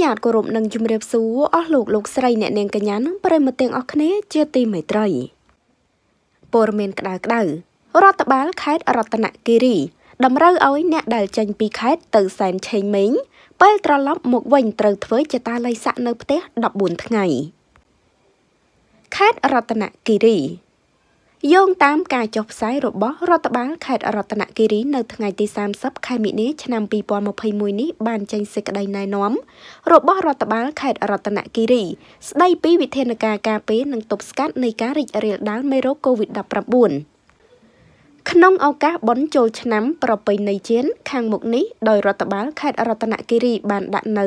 ញ្ញាតគោរពនិងជំរាបសួរអស់លោកលោកស្រីអ្នកនាងកញ្ញានិងប្រិមត្តទាំងអស់គ្នាជាទីមេត្រីព័ត៌មានក្តៅក្តៅរដ្ឋបាលខេត្តរតនគិរីតម្រូវឲ្យអ្នកដែលចេញពីខេត្តទៅសែនឆេងមីងពេលត្រឡប់មកវិញត្រូវធ្វើជាតាល័យស័កនៅផ្ទះ14ថ្ងៃខេត្តរតនគិរីយោងតាមការចុះផ្សាយរបស់រដ្ឋបាលខេត្តរតនគិរីនៅថ្ងៃទី30ខែមិនិលឆ្នាំ2021នេះបានចេញសេចក្តីណែនាំរបស់រដ្ឋបាលខេត្តរតនគិរីស្តីពីវិធានការការពារនិងទប់ស្កាត់នៃការរីករាលដាលមេរោគ COVID-19 ក្នុងឱកាសបុណ្យចូលឆ្នាំប្រពៃណីជាតិខាងមុខនេះដោយរដ្ឋបាលខេត្តរតនគិរីបានដាក់នៅ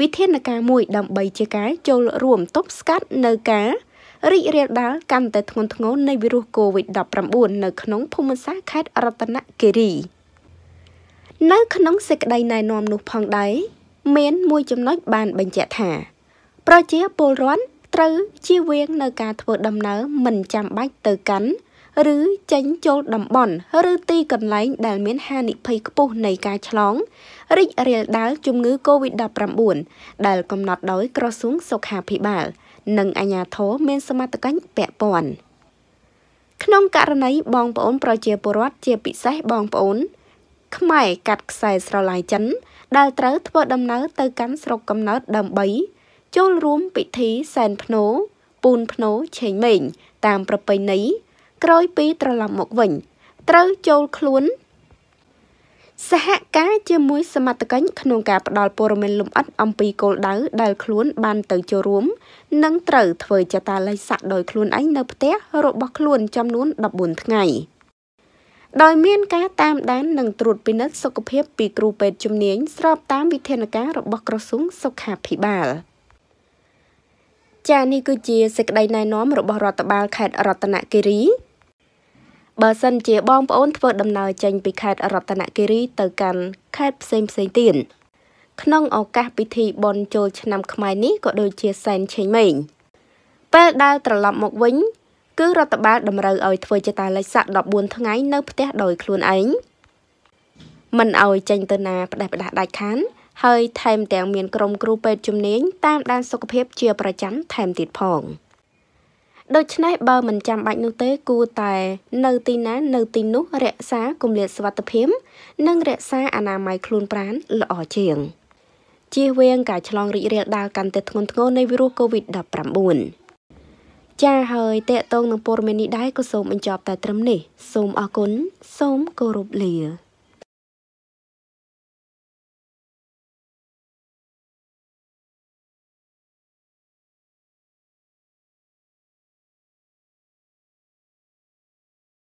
វិធានការមួយដើម្បីជាការចូលរួមទប់ស្កាត់នៅការរីករាលដាលកាន់តែធ្ងន់ធ្ងរនៃវីរុស COVID-19 នៅក្នុងភូមិសាស្ត្រខេត្តរតនគិរីនៅក្នុងសេចក្តីណែនាំនោះផងដែរមានមួយចំណុចបានបញ្ជាក់ថា ប្រជាពលរដ្ឋត្រូវជៀសវាងនៅការធ្វើដំណើរមិនចាំបាច់ទៅកាន់ឬចេញចូលតំបន់ឬទីកន្លែងដែលមានហានិភ័យខ្ពស់នៃការឆ្លងរីករាលដាលជំងឺ Covid-19 ដែលកំណត់ដោយក្រសួងសុខាភិបាល។និងអាជ្ញាធរមានសមត្ថកិច្ចពាក់ព័ន្ធក្នុងករណីបងប្អូនប្រជាពលរដ្ឋជាពិសេសបងប្អូន ខ្មែរកាត់ខ្សែស្រឡាយចិនដែលត្រូវធ្វើដំណើរទៅកាន់ស្រុកកំណើតដើម្បី ចូលរួមពិធីសែនភ្នោពូនភ្នោឆេងម៉េងតាមប្រពៃណីក្រោយពីត្រឡប់មកវិញត្រូវចូលខ្លួនសហការជាមួយសមត្ថកិច្ចក្នុងការផ្ដល់ព័ត៌មានលម្អិតអំពីគោលដៅដែលខ្លួនបានទៅចូលរួមនិងត្រូវធ្វើចតាល័យស័កដោយខ្លួនឯងនៅផ្ទះរបស់ខ្លួនចំនួន14ថ្ងៃដោយមានការតាមដាននិងត្រួតពិនិត្យសុខភាពពីគ្រូពេទ្យជំនាញស្របតាមវិធានការរបស់ក្រសួងសុខាភិបាលចា៎នេះគឺជាសេចក្តីណែនាំរបស់រដ្ឋបាលខេត្តរតនគិរីបើសិនជាបងប្អូនធ្វើដំណើរចេញពីខេត្តរតនគិរីទៅកាន់ខេត្តផ្សេងផ្សេងទៀតក្នុងឱកាសពិធីបុណ្យចូលឆ្នាំខ្មែរនេះក៏ដូចជាសែនឆេងម៉េងពេលដែលត្រឡប់មកវិញគឺរដ្ឋបាលតម្រូវឲ្យធ្វើចតាលេខស័ក14ថ្ងៃនៅផ្ទះដោយខ្លួនឯងមិនឲ្យចេញទៅណាផ្ដេសផ្ដាសដាច់ខានហើយថែមទាំងមានក្រុមគ្រូពេទ្យជំនាញតាមដានសុខភាពជាប្រចាំថែមទៀតផង។ដូច្នេះបើមិនចាំបាច់នោះទេគួរតែនៅទីណានៅទីនោះរក្សាគម្លាតសុវត្ថិភាពនិងរក្សាអនាម័យខ្លួនប្រាណល្អជាងជៀសវាងការឆ្លងរីករាលដាលកាន់តែធ្ងន់ធ្ងរនៃវីរុស COVID-19 ចាហើយតេតងនឹងព័ត៌មាននេះដែរក៏សូមបញ្ចប់តែត្រឹមនេះ សូមអរគុណសូមគោរពលា